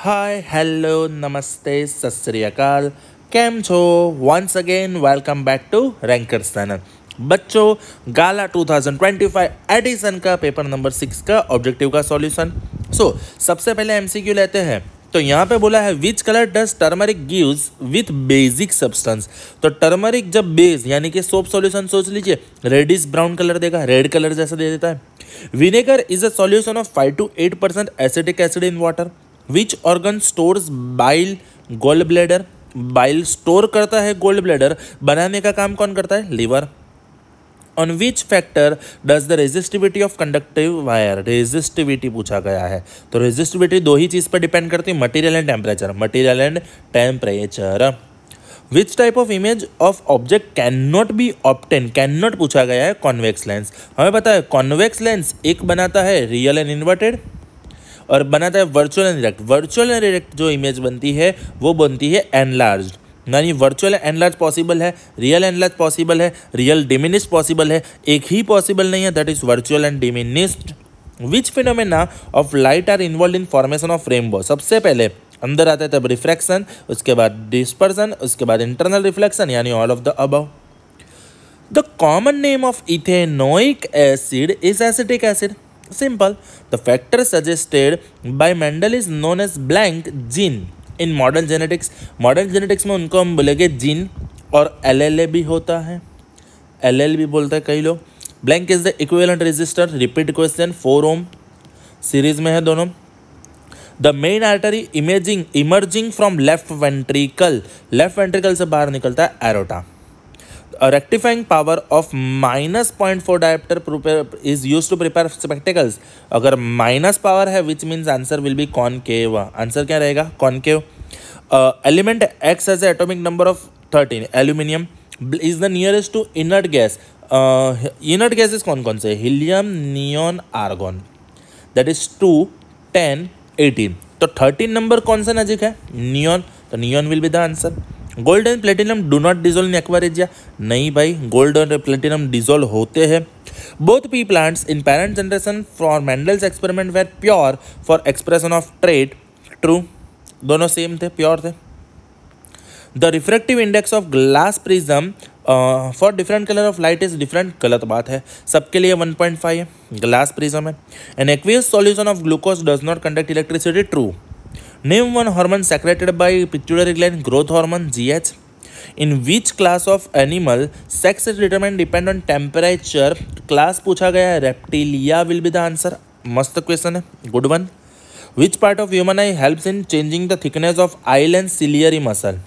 हाय hello नमस्ते સતરીકાલ कैम छो once again welcome back to Ranker channel बच्चों गाला 2025 एडिशन का पेपर नंबर सिक्स का ऑब्जेक्टिव का सॉल्यूशन सो so, सबसे पहले एमसीक्यू लेते हैं तो यहाँ पे बोला है which colour does turmeric gives with basic substance तो टर्मरिक जब बेस यानी कि सोप सॉल्यूशन सोच लीजिए रेडिस ब्राउन कलर देगा रेड कलर जैसा दे देता है vinegar is a solution of five to eight percent acidic acid in water which organ stores bile gold bladder bile store करता है गोल्ड ब्लेडर बनाने का काम कौन करता है liver on which factor does the resistivity of conductive wire resistivity पूछा गया है तो रेजिस्टिविटी दो ही चीज़ पर डिपेंड करती है material and temperature material and temperature which type of image of object can not be obtain can not पूछा गया है कॉन्वेक्स लेंस हमें पता है कॉन्वेक्स लेंस एक बनाता है रियल एंड इन्वर्टेड और बनाता है वर्चुअल एंड वर्चुअल एंड जो इमेज बनती है वो बनती है एनलार्ज यानी वर्चुअल एनलार्ज पॉसिबल है रियल एनलार्ज पॉसिबल है रियल डिमिनिश पॉसिबल है एक ही पॉसिबल नहीं है that is virtual and diminished which phenomena of light are involve in formation of rainbow सबसे पहले अंदर आता है तब रिफ्लेक्शन उसके बाद डिस्पर्सन उसके बाद इंटरनल रिफ्लेक्शन यानी all of the above the common name of ethanoic acid is acetic acid simple the factor suggested by Mendel is known as blank gene in modern genetics. Modern genetics में उनको हम बोलेंगे gene और L भी होता है L भी बोलते हैं कई लोग blank is the equivalent register repeat question four ohm series में है दोनों the main artery imaging emerging from left ventricle left ventricle से बाहर निकलता है aorta rectifying power of minus point four dioptre is use to prepare spectacles अगर minus power है which means answer will be concave answer क्या रहेगा concave element X has atomic number of thirteen aluminium is the nearest to inert gas inert gases कौन कौन से helium neon argon that is two ten eighteen तो thirteen number कौन सा नजीक है नियॉन तो neon will be the answer gold and platinum do not dissolve in aqua regia नहीं भाई गोल्ड और प्लेटिनम डिजोल्व होते हैं both pea plants in parent generation for Mendel's experiment were pure for expression of trade true दोनों same थे pure थे the refractive index of glass prism for different colour of light is different गलत बात है सबके लिए one point five है glass prism है an aqueous solution of glucose does not conduct electricity true name one hormone secreted by pituitary gland growth hormone GH. In which class of animal sex is determine depend on temperature class पूछा गया है reptilia will be the answer मस्त question है good one which part of human I helps in changing the thickness of eye lens ciliary muscle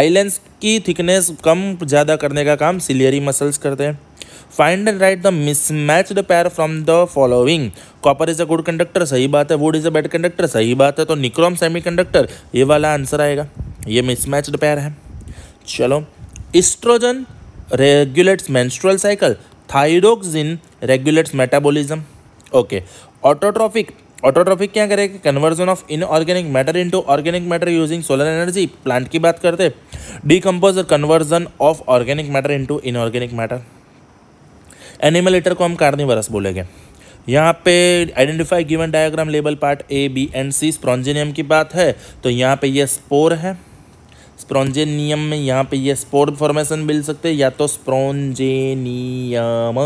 eye lens की thickness कम ज़्यादा करने का काम सिलियरी मसल्स करते हैं find and write the mis mismatched pair from the following copper is a good conductor सही बात है wood is a bad conductor सही बात है तो निक्रोम सेमी कंडक्टर ये वाला आंसर आएगा ये मिस मिसमैच्ड पैर है चलो estrogen regulates menstrual cycle thyroxine regulates metabolism okay autotrophic autotrophic क्या करेगा conversion of inorganic matter into organic matter using solar energy plant की बात करते decompose conversion of organic matter into inorganic matter animal eater को हम carnivorous बोलेंगे यहाँ पे identify given diagram label part A B and C sporangium की बात है तो यहाँ पे ये स्पोर है स्प्रॉन्जेनियम में यहाँ पे ये स्पोर फॉर्मेशन मिल सकते हैं या तो स्प्रॉन्जेनियम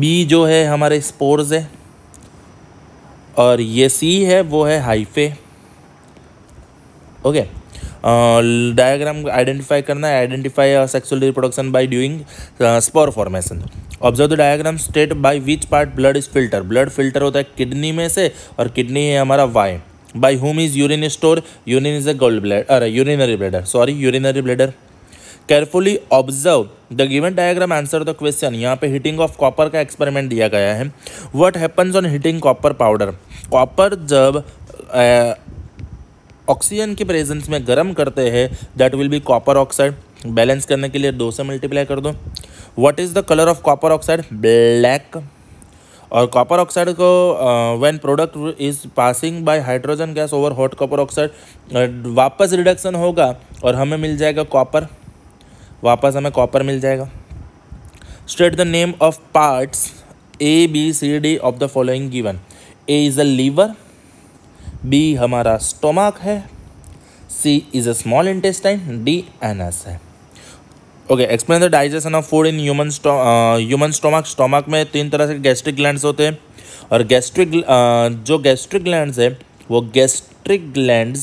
बी जो है हमारे स्पोर्स है और ये सी है वो है हाइफे ओके डायग्राम आइडेंटिफाई करना है identify sexual reproduction by doing spore formation observe the diagram state by which part blood is filter blood filter होता है किडनी में से और किडनी है हमारा why by whom is urine store urine is a gold blood अरे urinary bladder sorry urinary bladder carefully observe the given diagram answer the question यहाँ पे हीटिंग ऑफ कॉपर का एक्सपेरिमेंट दिया गया है what happens on heating copper powder copper जब oxygen के presence में गर्म करते हैं that will be copper oxide balance करने के लिए दो से मल्टीप्लाई कर दो what is the colour of copper oxide black और कॉपर ऑक्साइड को when product is passing by hydrogen gas over hot copper oxide वापस रिडक्शन होगा और हमें मिल जाएगा कॉपर वापस हमें कॉपर मिल जाएगा state the name of parts A B C D of the following given A is a liver B हमारा स्टोमाक है C is a small intestine D N S है okay explain the digestion of food in human human stomach stomach में तीन तरह से gastric gland होते हैं और गैस्ट्रिक uh, जो गैस्ट्रिक ग्लैंड है वो gastric gland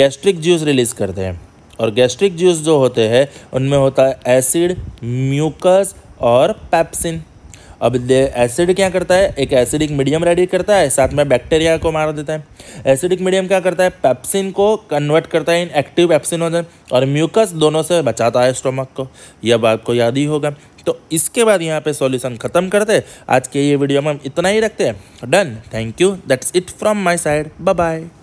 gastric juice release करते हैं और गैस्ट्रिक जूस जो होते हैं उनमें होता है एसिड म्यूकस और पैप्सिन अब एसिड क्या करता है एक एसिडिक मीडियम रेडी करता है साथ में बैक्टीरिया को मार देता है एसिडिक मीडियम क्या करता है पेप्सिन को कन्वर्ट करता है इन एक्टिव एप्सिनोजन और म्यूकस दोनों से बचाता है स्टोमक को यह बात को याद ही होगा तो इसके बाद यहाँ पे सॉल्यूशन ख़त्म करते हैं आज के ये वीडियो में हम इतना ही रखते हैं done thank you that's it from my side bye